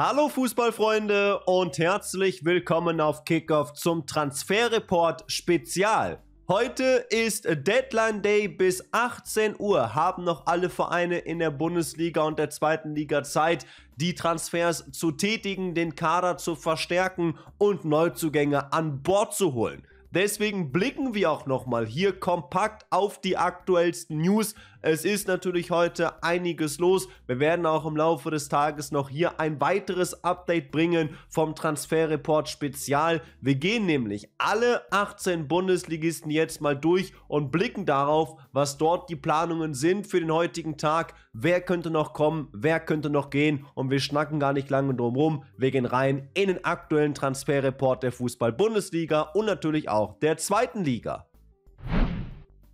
Hallo Fußballfreunde und herzlich willkommen auf Kickoff zum Transferreport Spezial. Heute ist Deadline Day bis 18 Uhr. Haben noch alle Vereine in der Bundesliga und der zweiten Liga Zeit, die Transfers zu tätigen, den Kader zu verstärken und Neuzugänge an Bord zu holen. Deswegen blicken wir auch nochmal hier kompakt auf die aktuellsten News es ist natürlich heute einiges los. Wir werden auch im Laufe des Tages noch hier ein weiteres Update bringen vom Transferreport Spezial. Wir gehen nämlich alle 18 Bundesligisten jetzt mal durch und blicken darauf, was dort die Planungen sind für den heutigen Tag. Wer könnte noch kommen, wer könnte noch gehen und wir schnacken gar nicht lange drum rum. Wir gehen rein in den aktuellen Transferreport der Fußball-Bundesliga und natürlich auch der zweiten Liga.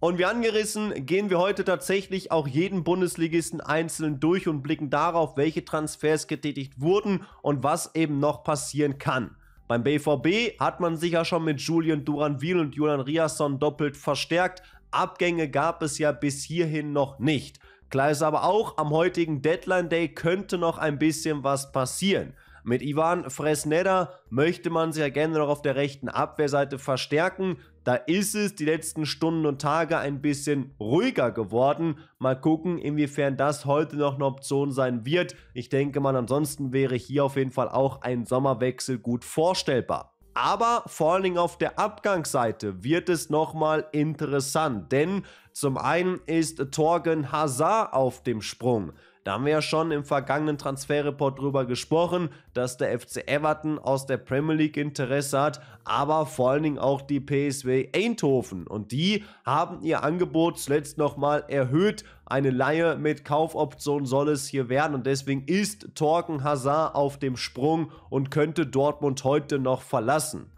Und wie angerissen, gehen wir heute tatsächlich auch jeden Bundesligisten einzeln durch und blicken darauf, welche Transfers getätigt wurden und was eben noch passieren kann. Beim BVB hat man sich ja schon mit Julian Duranville und Julian Riasson doppelt verstärkt. Abgänge gab es ja bis hierhin noch nicht. Klar ist aber auch, am heutigen Deadline Day könnte noch ein bisschen was passieren. Mit Ivan Fresneda möchte man sich ja gerne noch auf der rechten Abwehrseite verstärken. Da ist es die letzten Stunden und Tage ein bisschen ruhiger geworden. Mal gucken, inwiefern das heute noch eine Option sein wird. Ich denke mal, ansonsten wäre hier auf jeden Fall auch ein Sommerwechsel gut vorstellbar. Aber vor allen Dingen auf der Abgangsseite wird es nochmal interessant, denn zum einen ist Torgen Hazard auf dem Sprung. Da haben wir ja schon im vergangenen Transferreport drüber gesprochen, dass der FC Everton aus der Premier League Interesse hat, aber vor allen Dingen auch die PSW Eindhoven. Und die haben ihr Angebot zuletzt nochmal erhöht. Eine Laie mit Kaufoption soll es hier werden und deswegen ist Torken Hazard auf dem Sprung und könnte Dortmund heute noch verlassen.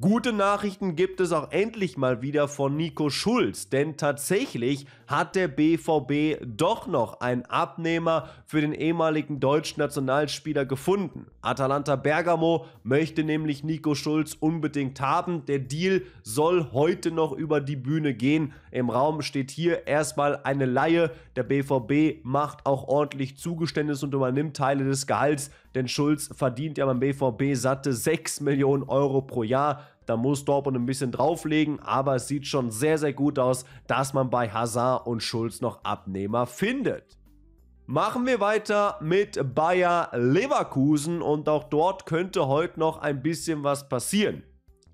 Gute Nachrichten gibt es auch endlich mal wieder von Nico Schulz, denn tatsächlich hat der BVB doch noch einen Abnehmer für den ehemaligen deutschen Nationalspieler gefunden. Atalanta Bergamo möchte nämlich Nico Schulz unbedingt haben. Der Deal soll heute noch über die Bühne gehen. Im Raum steht hier erstmal eine Laie. Der BVB macht auch ordentlich Zugeständnis und übernimmt Teile des Gehalts, denn Schulz verdient ja beim BVB satte 6 Millionen Euro pro Jahr. Da muss Dortmund ein bisschen drauflegen, aber es sieht schon sehr, sehr gut aus, dass man bei Hazard und Schulz noch Abnehmer findet. Machen wir weiter mit Bayer Leverkusen und auch dort könnte heute noch ein bisschen was passieren.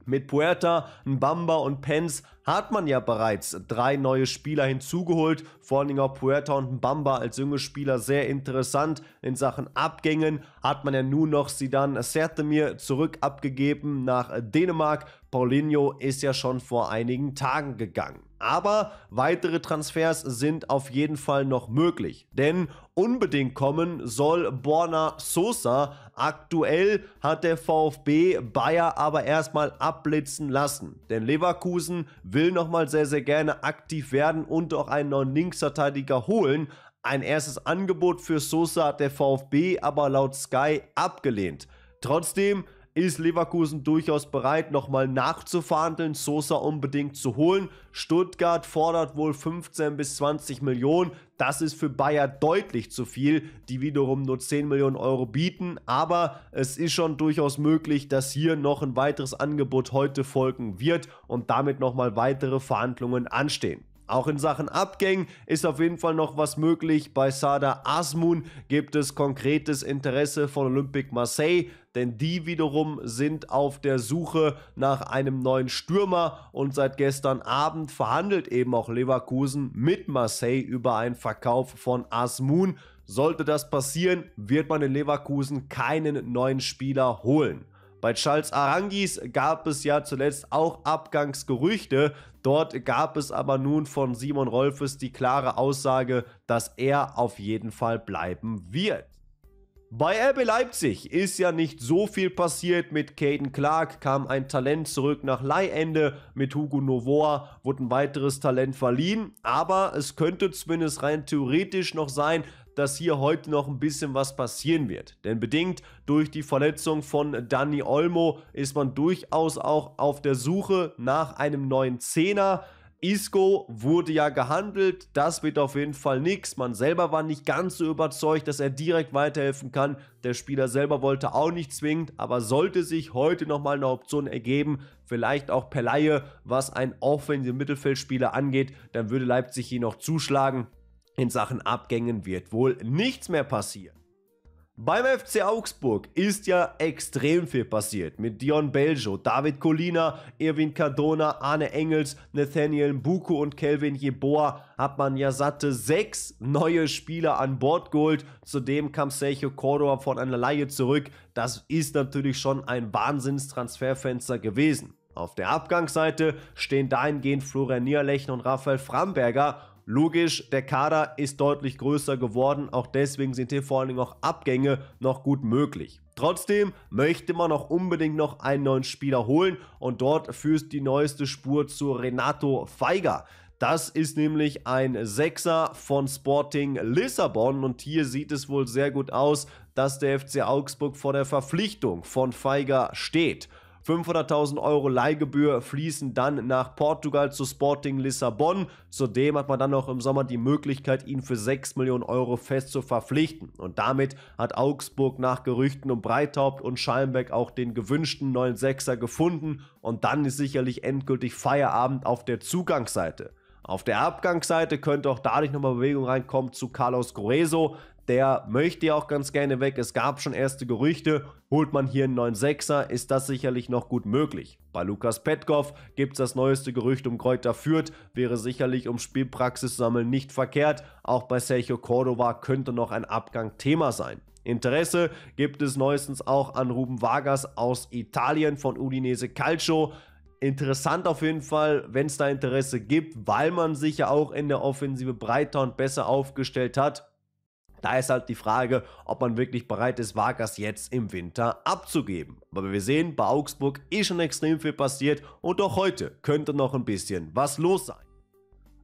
Mit Puerta, Mbamba und Pence hat man ja bereits drei neue Spieler hinzugeholt. Vor allen Dingen auch Puerta und Mbamba als junge Spieler sehr interessant. In Sachen Abgängen hat man ja nun noch Sidan Sertemir zurück abgegeben nach Dänemark. Paulinho ist ja schon vor einigen Tagen gegangen. Aber weitere Transfers sind auf jeden Fall noch möglich, denn unbedingt kommen soll Borna Sosa. Aktuell hat der VfB Bayer aber erstmal abblitzen lassen, denn Leverkusen will nochmal sehr, sehr gerne aktiv werden und auch einen neuen Linksverteidiger holen. Ein erstes Angebot für Sosa hat der VfB aber laut Sky abgelehnt. Trotzdem ist Leverkusen durchaus bereit, nochmal nachzuverhandeln, Sosa unbedingt zu holen. Stuttgart fordert wohl 15 bis 20 Millionen. Das ist für Bayer deutlich zu viel, die wiederum nur 10 Millionen Euro bieten. Aber es ist schon durchaus möglich, dass hier noch ein weiteres Angebot heute folgen wird und damit nochmal weitere Verhandlungen anstehen. Auch in Sachen Abgängen ist auf jeden Fall noch was möglich. Bei Sada Asmun gibt es konkretes Interesse von Olympique Marseille denn die wiederum sind auf der Suche nach einem neuen Stürmer und seit gestern Abend verhandelt eben auch Leverkusen mit Marseille über einen Verkauf von Asmun. Sollte das passieren, wird man in Leverkusen keinen neuen Spieler holen. Bei Charles Arangis gab es ja zuletzt auch Abgangsgerüchte. Dort gab es aber nun von Simon Rolfes die klare Aussage, dass er auf jeden Fall bleiben wird. Bei RB Leipzig ist ja nicht so viel passiert. Mit Caden Clark kam ein Talent zurück nach Leihende. Mit Hugo Novoa wurde ein weiteres Talent verliehen. Aber es könnte zumindest rein theoretisch noch sein, dass hier heute noch ein bisschen was passieren wird. Denn bedingt durch die Verletzung von Danny Olmo ist man durchaus auch auf der Suche nach einem neuen Zehner. Isco wurde ja gehandelt, das wird auf jeden Fall nichts. Man selber war nicht ganz so überzeugt, dass er direkt weiterhelfen kann. Der Spieler selber wollte auch nicht zwingend, aber sollte sich heute nochmal eine Option ergeben, vielleicht auch per Laie, was einen offensiven Mittelfeldspieler angeht, dann würde Leipzig hier noch zuschlagen. In Sachen Abgängen wird wohl nichts mehr passieren. Beim FC Augsburg ist ja extrem viel passiert. Mit Dion Beljo, David Colina, Erwin Cardona, Arne Engels, Nathaniel Mbuko und Kelvin Jeboa hat man ja satte sechs neue Spieler an Bord geholt. Zudem kam Sergio Cordova von einer Laie zurück. Das ist natürlich schon ein Wahnsinnstransferfenster gewesen. Auf der Abgangsseite stehen dahingehend Florian Nierlechner und Raphael Framberger Logisch, der Kader ist deutlich größer geworden, auch deswegen sind hier vor allen Dingen auch Abgänge noch gut möglich. Trotzdem möchte man auch unbedingt noch einen neuen Spieler holen und dort führt die neueste Spur zu Renato Feiger. Das ist nämlich ein Sechser von Sporting Lissabon und hier sieht es wohl sehr gut aus, dass der FC Augsburg vor der Verpflichtung von Feiger steht. 500.000 Euro Leihgebühr fließen dann nach Portugal zu Sporting Lissabon. Zudem hat man dann noch im Sommer die Möglichkeit, ihn für 6 Millionen Euro fest zu verpflichten. Und damit hat Augsburg nach Gerüchten um Breithaupt und Schallenberg auch den gewünschten neuen Sechser gefunden. Und dann ist sicherlich endgültig Feierabend auf der Zugangsseite. Auf der Abgangsseite könnte auch dadurch nochmal Bewegung reinkommen zu Carlos Correso, der möchte ja auch ganz gerne weg. Es gab schon erste Gerüchte, holt man hier einen 9-6er, ist das sicherlich noch gut möglich. Bei Lukas Petkov gibt es das neueste Gerücht um Kräuter Fürth, wäre sicherlich um Spielpraxis sammeln nicht verkehrt. Auch bei Sergio Cordova könnte noch ein Abgang Thema sein. Interesse gibt es neuestens auch an Ruben Vargas aus Italien von Udinese Calcio interessant auf jeden Fall, wenn es da Interesse gibt, weil man sich ja auch in der Offensive breiter und besser aufgestellt hat. Da ist halt die Frage, ob man wirklich bereit ist, Vargas jetzt im Winter abzugeben. Aber wir sehen, bei Augsburg ist schon extrem viel passiert und auch heute könnte noch ein bisschen was los sein.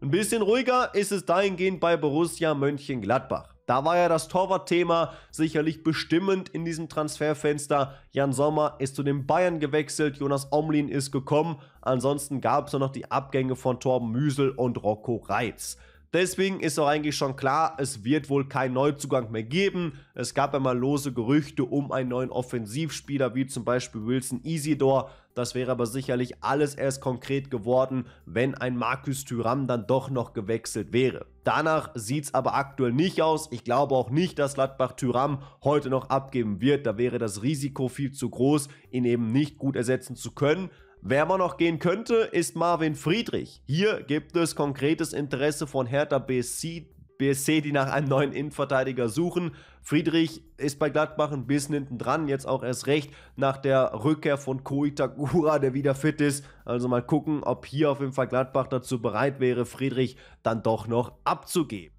Ein bisschen ruhiger ist es dahingehend bei Borussia Mönchengladbach. Da war ja das Torwartthema sicherlich bestimmend in diesem Transferfenster. Jan Sommer ist zu den Bayern gewechselt, Jonas Omlin ist gekommen. Ansonsten gab es noch die Abgänge von Torben Müsel und Rocco Reitz. Deswegen ist auch eigentlich schon klar, es wird wohl keinen Neuzugang mehr geben. Es gab einmal lose Gerüchte um einen neuen Offensivspieler, wie zum Beispiel Wilson Isidor. Das wäre aber sicherlich alles erst konkret geworden, wenn ein Markus Thuram dann doch noch gewechselt wäre. Danach sieht es aber aktuell nicht aus. Ich glaube auch nicht, dass Gladbach Thuram heute noch abgeben wird. Da wäre das Risiko viel zu groß, ihn eben nicht gut ersetzen zu können. Wer man noch gehen könnte, ist Marvin Friedrich. Hier gibt es konkretes Interesse von Hertha BSC, BSC, die nach einem neuen Innenverteidiger suchen. Friedrich ist bei Gladbach ein bisschen hinten dran, jetzt auch erst recht nach der Rückkehr von Koitakura, der wieder fit ist. Also mal gucken, ob hier auf jeden Fall Gladbach dazu bereit wäre, Friedrich dann doch noch abzugeben.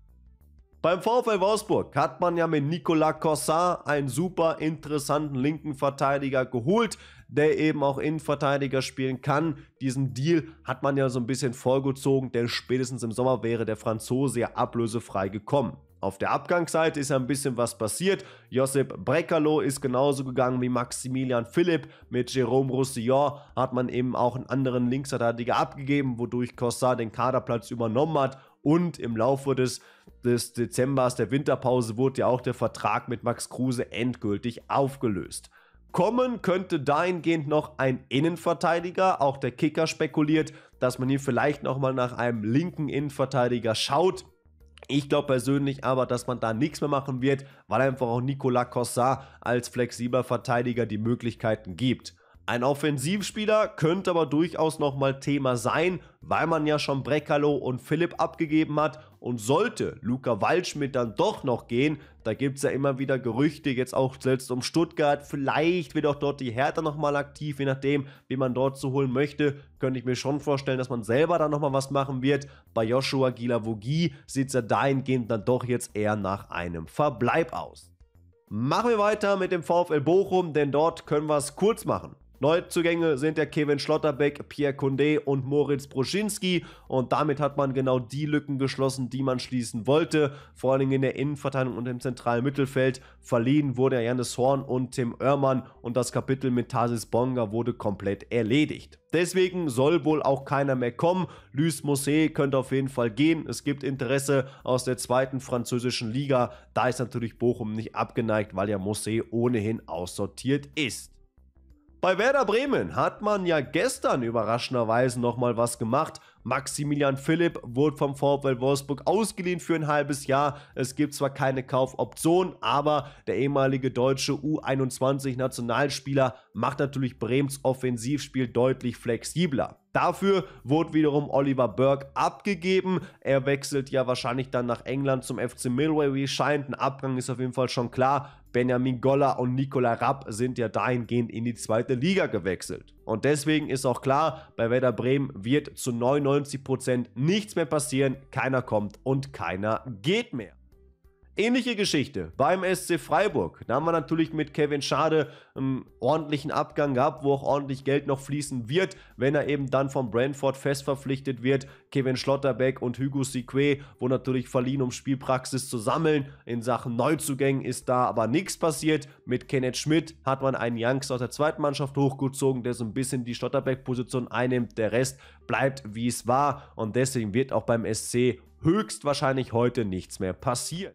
Beim VfL Wolfsburg hat man ja mit Nicolas Cossard einen super interessanten linken Verteidiger geholt der eben auch Innenverteidiger spielen kann. Diesen Deal hat man ja so ein bisschen vorgezogen, denn spätestens im Sommer wäre der Franzose ja ablösefrei gekommen. Auf der Abgangsseite ist ja ein bisschen was passiert. Josip Brekalo ist genauso gegangen wie Maximilian Philipp. Mit Jerome Roussillon hat man eben auch einen anderen Linksverteidiger abgegeben, wodurch Costa den Kaderplatz übernommen hat. Und im Laufe des, des Dezembers, der Winterpause, wurde ja auch der Vertrag mit Max Kruse endgültig aufgelöst. Kommen könnte dahingehend noch ein Innenverteidiger. Auch der Kicker spekuliert, dass man hier vielleicht nochmal nach einem linken Innenverteidiger schaut. Ich glaube persönlich aber, dass man da nichts mehr machen wird, weil einfach auch Nicolas Cossard als flexibler Verteidiger die Möglichkeiten gibt. Ein Offensivspieler könnte aber durchaus nochmal Thema sein, weil man ja schon Brekalo und Philipp abgegeben hat. Und sollte Luca Waldschmidt dann doch noch gehen, da gibt es ja immer wieder Gerüchte, jetzt auch selbst um Stuttgart. Vielleicht wird auch dort die Hertha nochmal aktiv, je nachdem, wie man dort zu holen möchte. Könnte ich mir schon vorstellen, dass man selber da nochmal was machen wird. Bei Joshua Gilavogi sieht es ja dahingehend dann doch jetzt eher nach einem Verbleib aus. Machen wir weiter mit dem VfL Bochum, denn dort können wir es kurz machen. Neuzugänge sind der Kevin Schlotterbeck, Pierre Condé und Moritz Bruschinski. Und damit hat man genau die Lücken geschlossen, die man schließen wollte. Vor allen Dingen in der Innenverteidigung und im zentralen Mittelfeld. Verliehen wurde Janis Horn und Tim Oermann. Und das Kapitel mit Tarsis Bonga wurde komplett erledigt. Deswegen soll wohl auch keiner mehr kommen. Luis Mosse könnte auf jeden Fall gehen. Es gibt Interesse aus der zweiten französischen Liga. Da ist natürlich Bochum nicht abgeneigt, weil ja Mosse ohnehin aussortiert ist. Bei Werder Bremen hat man ja gestern überraschenderweise nochmal was gemacht. Maximilian Philipp wurde vom VfL Wolfsburg ausgeliehen für ein halbes Jahr. Es gibt zwar keine Kaufoption, aber der ehemalige deutsche U21-Nationalspieler macht natürlich Brems Offensivspiel deutlich flexibler. Dafür wurde wiederum Oliver Burke abgegeben. Er wechselt ja wahrscheinlich dann nach England zum FC Milway, wie es scheint. Ein Abgang ist auf jeden Fall schon klar. Benjamin Goller und Nikola Rapp sind ja dahingehend in die zweite Liga gewechselt. Und deswegen ist auch klar, bei Werder Bremen wird zu 99 90% nichts mehr passieren, keiner kommt und keiner geht mehr. Ähnliche Geschichte beim SC Freiburg. Da haben wir natürlich mit Kevin Schade einen ordentlichen Abgang gehabt, wo auch ordentlich Geld noch fließen wird, wenn er eben dann von Brentford fest verpflichtet wird. Kevin Schlotterbeck und Hugo Sique, wo natürlich verliehen, um Spielpraxis zu sammeln. In Sachen Neuzugängen ist da aber nichts passiert. Mit Kenneth Schmidt hat man einen Youngster aus der zweiten Mannschaft hochgezogen, der so ein bisschen die Schlotterbeck-Position einnimmt. Der Rest bleibt, wie es war. Und deswegen wird auch beim SC höchstwahrscheinlich heute nichts mehr passieren.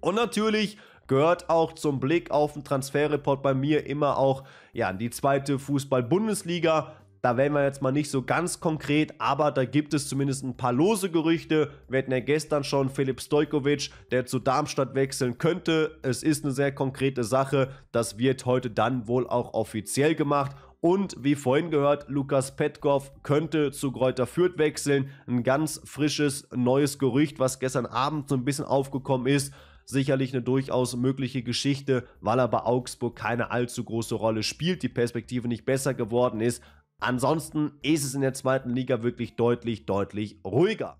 Und natürlich gehört auch zum Blick auf den Transferreport bei mir immer auch ja, die zweite Fußball-Bundesliga. Da werden wir jetzt mal nicht so ganz konkret, aber da gibt es zumindest ein paar lose Gerüchte. Wir hatten ja gestern schon Philipp Stojkovic, der zu Darmstadt wechseln könnte. Es ist eine sehr konkrete Sache. Das wird heute dann wohl auch offiziell gemacht. Und wie vorhin gehört, Lukas Petkov könnte zu Kräuter Fürth wechseln. Ein ganz frisches, neues Gerücht, was gestern Abend so ein bisschen aufgekommen ist sicherlich eine durchaus mögliche Geschichte, weil er bei Augsburg keine allzu große Rolle spielt, die Perspektive nicht besser geworden ist. Ansonsten ist es in der zweiten Liga wirklich deutlich, deutlich ruhiger.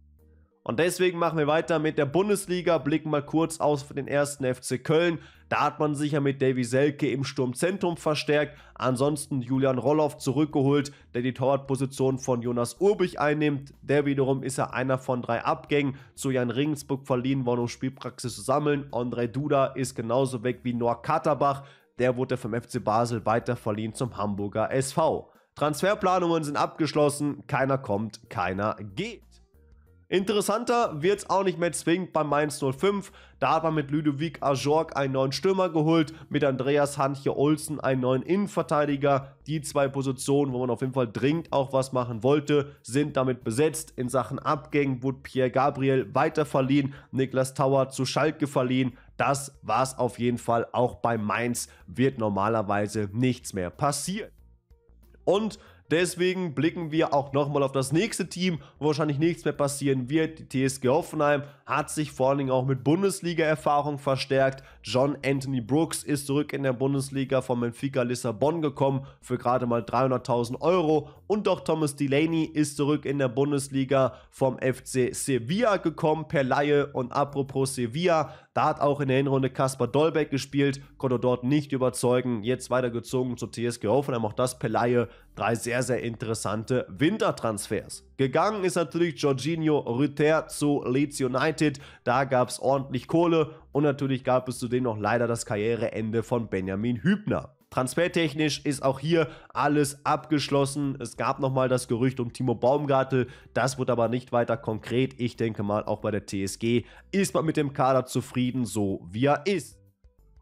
Und deswegen machen wir weiter mit der Bundesliga, blicken mal kurz aus für den ersten FC Köln. Da hat man sich ja mit Davy Selke im Sturmzentrum verstärkt. Ansonsten Julian Rolloff zurückgeholt, der die Torwartposition von Jonas Urbich einnimmt. Der wiederum ist ja einer von drei Abgängen zu Jan Regensburg verliehen worden, um Spielpraxis zu sammeln. André Duda ist genauso weg wie Noah Katterbach. Der wurde vom FC Basel weiter verliehen zum Hamburger SV. Transferplanungen sind abgeschlossen. Keiner kommt, keiner geht. Interessanter wird es auch nicht mehr zwingend bei Mainz 05. Da hat man mit Ludovic Ajorg einen neuen Stürmer geholt, mit Andreas Hantje Olsen einen neuen Innenverteidiger. Die zwei Positionen, wo man auf jeden Fall dringend auch was machen wollte, sind damit besetzt. In Sachen Abgängen wurde Pierre Gabriel weiterverliehen, Niklas Tauer zu Schalke verliehen. Das war es auf jeden Fall. Auch bei Mainz wird normalerweise nichts mehr passieren. Und Deswegen blicken wir auch nochmal auf das nächste Team, wo wahrscheinlich nichts mehr passieren wird. Die TSG Hoffenheim hat sich vor allen Dingen auch mit Bundesliga-Erfahrung verstärkt. John Anthony Brooks ist zurück in der Bundesliga von Benfica Lissabon gekommen für gerade mal 300.000 Euro. Und auch Thomas Delaney ist zurück in der Bundesliga vom FC Sevilla gekommen per Laie. Und apropos Sevilla, da hat auch in der Hinrunde Kaspar Dolbeck gespielt, konnte dort nicht überzeugen. Jetzt weitergezogen zur TSG Hoffenheim, auch das per Laie. Drei sehr sehr, sehr interessante Wintertransfers. Gegangen ist natürlich Jorginho Rüter zu Leeds United. Da gab es ordentlich Kohle und natürlich gab es zudem noch leider das Karriereende von Benjamin Hübner. Transfertechnisch ist auch hier alles abgeschlossen. Es gab nochmal das Gerücht um Timo Baumgartel, das wurde aber nicht weiter konkret. Ich denke mal, auch bei der TSG ist man mit dem Kader zufrieden, so wie er ist.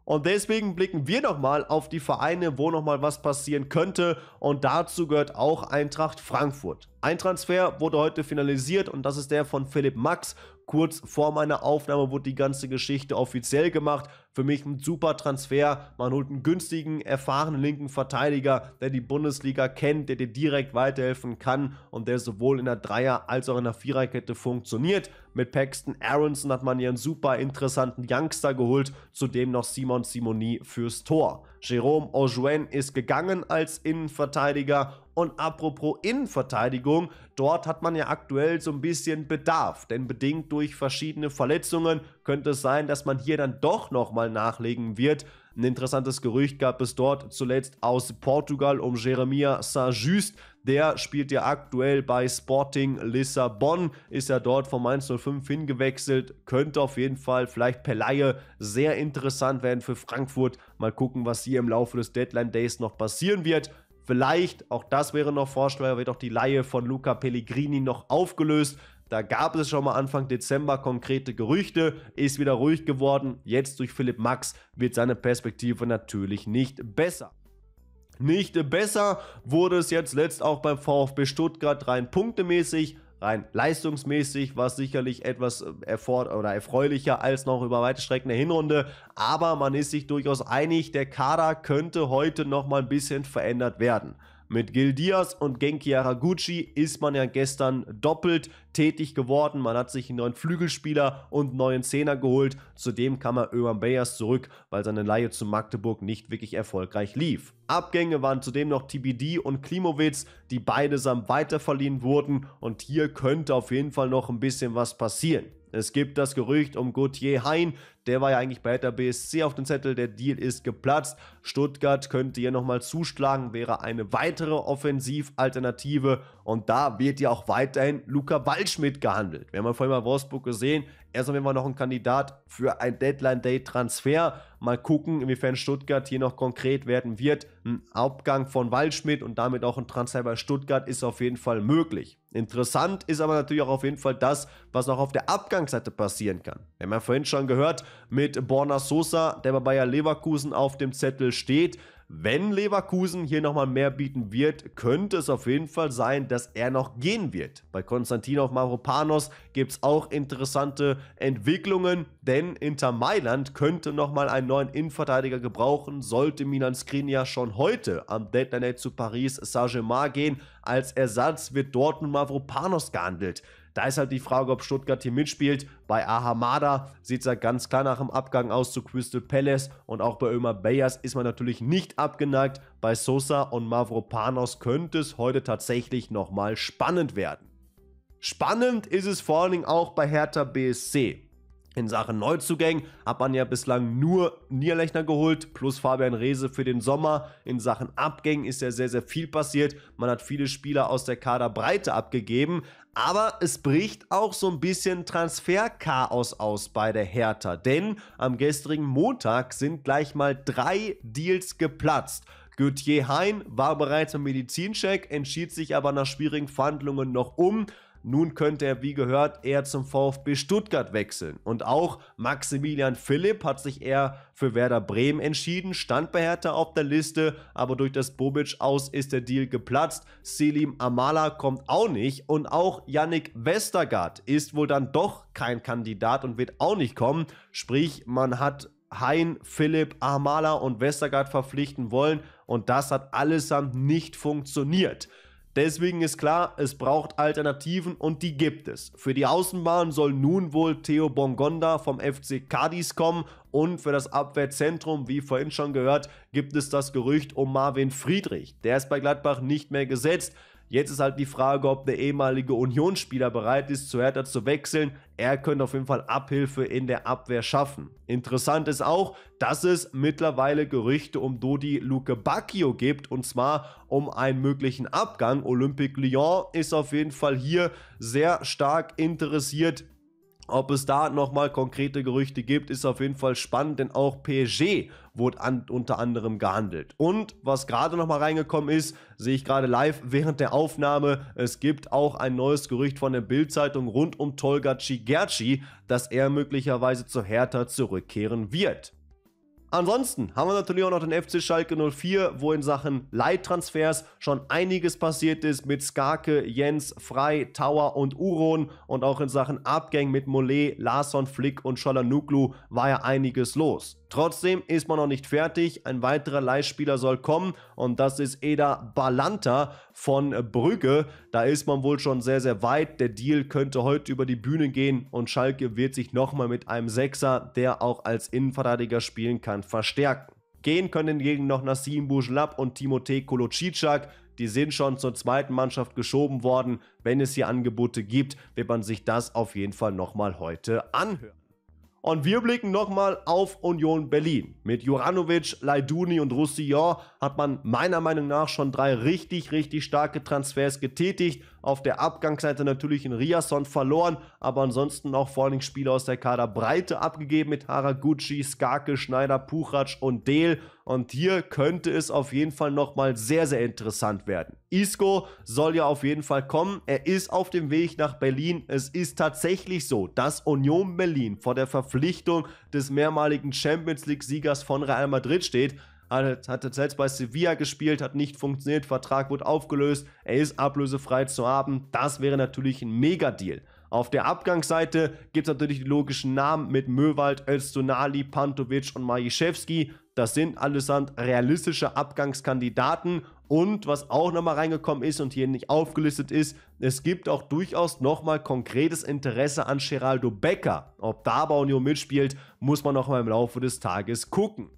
Und deswegen blicken wir nochmal auf die Vereine, wo nochmal was passieren könnte. Und dazu gehört auch Eintracht Frankfurt. Ein Transfer wurde heute finalisiert und das ist der von Philipp Max. Kurz vor meiner Aufnahme wurde die ganze Geschichte offiziell gemacht. Für mich ein super Transfer. Man holt einen günstigen, erfahrenen linken Verteidiger, der die Bundesliga kennt, der dir direkt weiterhelfen kann und der sowohl in der Dreier- als auch in der Viererkette funktioniert. Mit Paxton Aronson hat man hier einen super interessanten Youngster geholt, zudem noch Simon Simoni fürs Tor. Jerome Ojouen ist gegangen als Innenverteidiger und apropos Innenverteidigung, dort hat man ja aktuell so ein bisschen Bedarf, denn bedingt durch verschiedene Verletzungen könnte es sein, dass man hier dann doch nochmal nachlegen wird. Ein interessantes Gerücht gab es dort zuletzt aus Portugal um Jeremia Saint-Just, der spielt ja aktuell bei Sporting Lissabon, ist ja dort von Mainz 05 hingewechselt, könnte auf jeden Fall vielleicht per Laie sehr interessant werden für Frankfurt. Mal gucken, was hier im Laufe des Deadline Days noch passieren wird. Vielleicht, auch das wäre noch vorstellbar, wird auch die Laie von Luca Pellegrini noch aufgelöst. Da gab es schon mal Anfang Dezember konkrete Gerüchte, ist wieder ruhig geworden. Jetzt durch Philipp Max wird seine Perspektive natürlich nicht besser. Nicht besser wurde es jetzt letzt auch beim VfB Stuttgart rein punktemäßig, rein leistungsmäßig, war es sicherlich etwas äh, oder erfreulicher als noch über weite Strecken der Hinrunde. Aber man ist sich durchaus einig, der Kader könnte heute nochmal ein bisschen verändert werden. Mit Gil Diaz und Genki Araguchi ist man ja gestern doppelt tätig geworden. Man hat sich einen neuen Flügelspieler und einen neuen Zehner geholt. Zudem kam er Ömer Bayers zurück, weil seine Laie zu Magdeburg nicht wirklich erfolgreich lief. Abgänge waren zudem noch TBD und Klimowitz, die beide weiterverliehen wurden. Und hier könnte auf jeden Fall noch ein bisschen was passieren. Es gibt das Gerücht um Gauthier Hein, der war ja eigentlich bei der BSC auf dem Zettel. Der Deal ist geplatzt. Stuttgart könnte hier nochmal zuschlagen, wäre eine weitere Offensivalternative. Und da wird ja auch weiterhin Luca Waldschmidt gehandelt. Wir haben ja vorhin mal Wolfsburg gesehen. Er ist auf jeden Fall noch ein Kandidat für ein Deadline-Day-Transfer. Mal gucken, inwiefern Stuttgart hier noch konkret werden wird. Ein Abgang von Waldschmidt und damit auch ein Transfer bei Stuttgart ist auf jeden Fall möglich. Interessant ist aber natürlich auch auf jeden Fall das, was noch auf der Abgangsseite passieren kann. Wir haben ja vorhin schon gehört, mit Borna Sosa, der bei Bayer Leverkusen auf dem Zettel steht. Wenn Leverkusen hier nochmal mehr bieten wird, könnte es auf jeden Fall sein, dass er noch gehen wird. Bei Konstantinov Mavropanos gibt es auch interessante Entwicklungen, denn Inter Mailand könnte nochmal einen neuen Innenverteidiger gebrauchen, sollte Milan Skriniar schon heute am Deadline zu Paris Saint-Germain gehen. Als Ersatz wird dort nun Mavropanos gehandelt. Da ist halt die Frage, ob Stuttgart hier mitspielt. Bei Ahamada sieht es ja ganz klar nach dem Abgang aus zu Crystal Palace und auch bei Ömer Bayers ist man natürlich nicht abgeneigt. Bei Sosa und Mavropanos könnte es heute tatsächlich nochmal spannend werden. Spannend ist es vor allen Dingen auch bei Hertha BSC. In Sachen Neuzugängen hat man ja bislang nur Nierlechner geholt, plus Fabian Reese für den Sommer. In Sachen Abgängen ist ja sehr, sehr viel passiert. Man hat viele Spieler aus der Kaderbreite abgegeben. Aber es bricht auch so ein bisschen Transferchaos aus bei der Hertha. Denn am gestrigen Montag sind gleich mal drei Deals geplatzt. Gauthier Hein war bereits im Medizincheck, entschied sich aber nach schwierigen Verhandlungen noch um. Nun könnte er, wie gehört, eher zum VfB Stuttgart wechseln. Und auch Maximilian Philipp hat sich eher für Werder Bremen entschieden, stand bei Hertha auf der Liste, aber durch das Bobic aus ist der Deal geplatzt. Selim Amala kommt auch nicht und auch Yannick Westergaard ist wohl dann doch kein Kandidat und wird auch nicht kommen. Sprich, man hat Hein, Philipp, Amala und Westergaard verpflichten wollen und das hat allesamt nicht funktioniert. Deswegen ist klar, es braucht Alternativen und die gibt es. Für die Außenbahn soll nun wohl Theo Bongonda vom FC Cadiz kommen und für das Abwehrzentrum, wie vorhin schon gehört, gibt es das Gerücht um Marvin Friedrich. Der ist bei Gladbach nicht mehr gesetzt. Jetzt ist halt die Frage, ob der ehemalige Unionsspieler bereit ist, zu Hertha zu wechseln. Er könnte auf jeden Fall Abhilfe in der Abwehr schaffen. Interessant ist auch, dass es mittlerweile Gerüchte um Dodi Luke Bacchio gibt und zwar um einen möglichen Abgang. Olympique Lyon ist auf jeden Fall hier sehr stark interessiert ob es da nochmal konkrete Gerüchte gibt, ist auf jeden Fall spannend, denn auch PSG wurde an, unter anderem gehandelt. Und was gerade nochmal reingekommen ist, sehe ich gerade live während der Aufnahme, es gibt auch ein neues Gerücht von der Bild-Zeitung rund um Tolga Cigerci, dass er möglicherweise zu Hertha zurückkehren wird. Ansonsten haben wir natürlich auch noch den FC Schalke 04, wo in Sachen Leittransfers schon einiges passiert ist mit Skake, Jens, Frei, Tower und Uron und auch in Sachen Abgängen mit Mollet, Larsson, Flick und Scholanuglu war ja einiges los. Trotzdem ist man noch nicht fertig. Ein weiterer Leihspieler soll kommen und das ist Eda Balanta von Brügge. Da ist man wohl schon sehr, sehr weit. Der Deal könnte heute über die Bühne gehen und Schalke wird sich nochmal mit einem Sechser, der auch als Innenverteidiger spielen kann, verstärken. Gehen können hingegen noch Nassim Boujelab und Timothée Kolocicak. Die sind schon zur zweiten Mannschaft geschoben worden. Wenn es hier Angebote gibt, wird man sich das auf jeden Fall nochmal heute anhören. Und wir blicken nochmal auf Union Berlin. Mit Juranovic, Leiduni und Roussillon hat man meiner Meinung nach schon drei richtig, richtig starke Transfers getätigt. Auf der Abgangsseite natürlich in Riasson verloren, aber ansonsten auch vor allen Dingen Spieler aus der Kaderbreite abgegeben mit Haraguchi, Skarke, Schneider, Puchac und Dehl. Und hier könnte es auf jeden Fall nochmal sehr, sehr interessant werden. Isco soll ja auf jeden Fall kommen. Er ist auf dem Weg nach Berlin. Es ist tatsächlich so, dass Union Berlin vor der Verpflichtung des mehrmaligen Champions League-Siegers von Real Madrid steht hat, hat selbst bei Sevilla gespielt, hat nicht funktioniert, Vertrag wurde aufgelöst, er ist ablösefrei zu haben. Das wäre natürlich ein Mega-Deal. Auf der Abgangsseite gibt es natürlich die logischen Namen mit Möwald, Öztunali, Pantovic und Majischewski. Das sind allesamt realistische Abgangskandidaten. Und was auch nochmal reingekommen ist und hier nicht aufgelistet ist, es gibt auch durchaus nochmal konkretes Interesse an Geraldo Becker. Ob da bei Union mitspielt, muss man nochmal im Laufe des Tages gucken.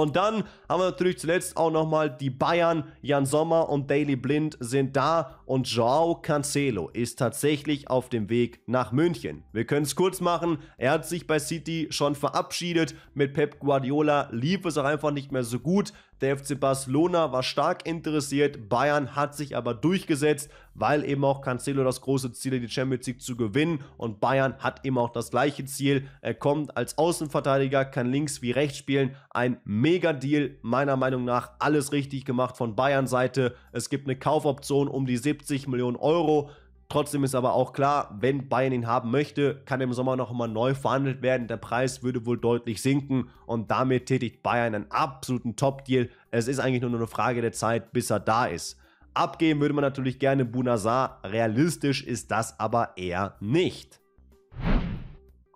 Und dann haben wir natürlich zuletzt auch nochmal die Bayern. Jan Sommer und Daily Blind sind da und Joao Cancelo ist tatsächlich auf dem Weg nach München. Wir können es kurz machen. Er hat sich bei City schon verabschiedet. Mit Pep Guardiola lief es auch einfach nicht mehr so gut. Der FC Barcelona war stark interessiert, Bayern hat sich aber durchgesetzt, weil eben auch Cancelo das große Ziel hat, die Champions League zu gewinnen und Bayern hat eben auch das gleiche Ziel. Er kommt als Außenverteidiger, kann links wie rechts spielen. Ein Mega-Deal, meiner Meinung nach alles richtig gemacht von Bayern Seite. Es gibt eine Kaufoption um die 70 Millionen Euro. Trotzdem ist aber auch klar, wenn Bayern ihn haben möchte, kann im Sommer noch einmal neu verhandelt werden. Der Preis würde wohl deutlich sinken und damit tätigt Bayern einen absoluten Top-Deal. Es ist eigentlich nur eine Frage der Zeit, bis er da ist. Abgeben würde man natürlich gerne Bunazar, realistisch ist das aber eher nicht.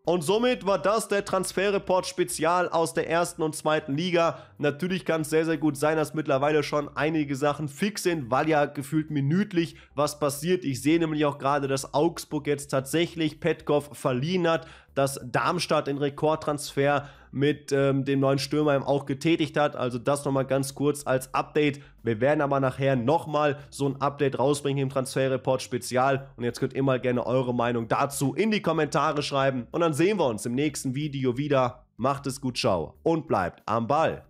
Und somit war das der Transferreport Spezial aus der ersten und zweiten Liga. Natürlich kann es sehr, sehr gut sein, dass mittlerweile schon einige Sachen fix sind, weil ja gefühlt minütlich was passiert. Ich sehe nämlich auch gerade, dass Augsburg jetzt tatsächlich Petkov verliehen hat, dass Darmstadt den Rekordtransfer mit ähm, dem neuen Stürmer eben auch getätigt hat. Also das nochmal ganz kurz als Update. Wir werden aber nachher nochmal so ein Update rausbringen im Transferreport Spezial. Und jetzt könnt ihr mal gerne eure Meinung dazu in die Kommentare schreiben. Und dann sehen wir uns im nächsten Video wieder. Macht es gut, ciao und bleibt am Ball.